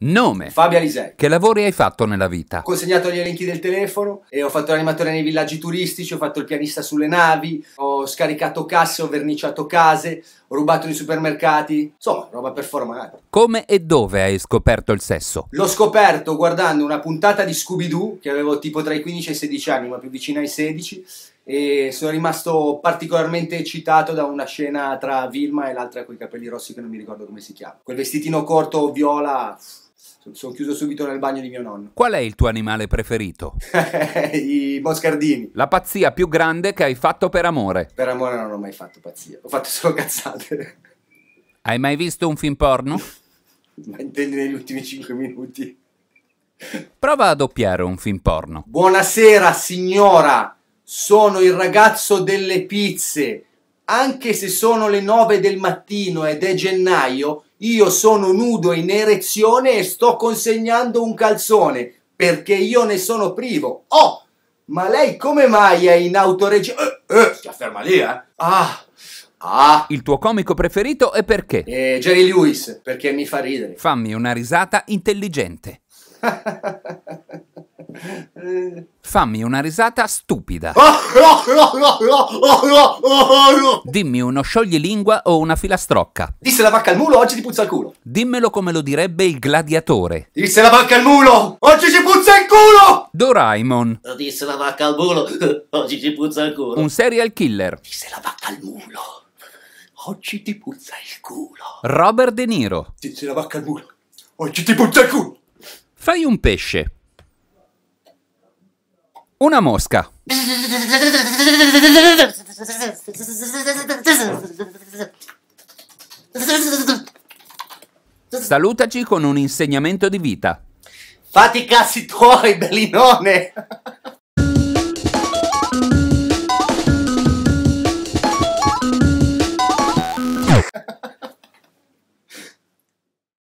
Nome. Fabio Alisei. Che lavori hai fatto nella vita? Ho consegnato gli elenchi del telefono, ho fatto l'animatore nei villaggi turistici, ho fatto il pianista sulle navi, ho scaricato casse, ho verniciato case, ho rubato nei supermercati, insomma, roba performante. Come e dove hai scoperto il sesso? L'ho scoperto guardando una puntata di Scooby-Doo, che avevo tipo tra i 15 e i 16 anni, ma più vicina ai 16, e sono rimasto particolarmente eccitato da una scena tra Vilma e l'altra con i capelli rossi che non mi ricordo come si chiama. Quel vestitino corto viola sono chiuso subito nel bagno di mio nonno. Qual è il tuo animale preferito? I moscardini. La pazzia più grande che hai fatto per amore? Per amore non ho mai fatto pazzia, ho fatto solo cazzate. Hai mai visto un film porno? Ma intendi negli ultimi 5 minuti. Prova a doppiare un film porno. Buonasera signora! sono il ragazzo delle pizze. Anche se sono le 9 del mattino ed è gennaio, io sono nudo in erezione e sto consegnando un calzone perché io ne sono privo. Oh, ma lei come mai è in autoregione? Eh, eh, si afferma lì, eh? Ah, Ah. Il tuo comico preferito e perché? Eh, Jerry Lewis, perché mi fa ridere. Fammi una risata intelligente. Fammi una risata stupida. Dimmi uno scioglilingua o una filastrocca. Disse la vacca al mulo, oggi ti puzza il culo. Dimmelo come lo direbbe il gladiatore. Disse la vacca al mulo, oggi ci puzza il culo. Doraemon. Disse la vacca al mulo, oggi ci puzza il culo. Un serial killer. Disse la vacca al mulo, oggi ti puzza il culo. Robert De Niro. Disse la vacca al mulo, oggi ti puzza il culo fai un pesce, una mosca. Salutaci con un insegnamento di vita. Fatti i cazzi tuoi, Bellinone!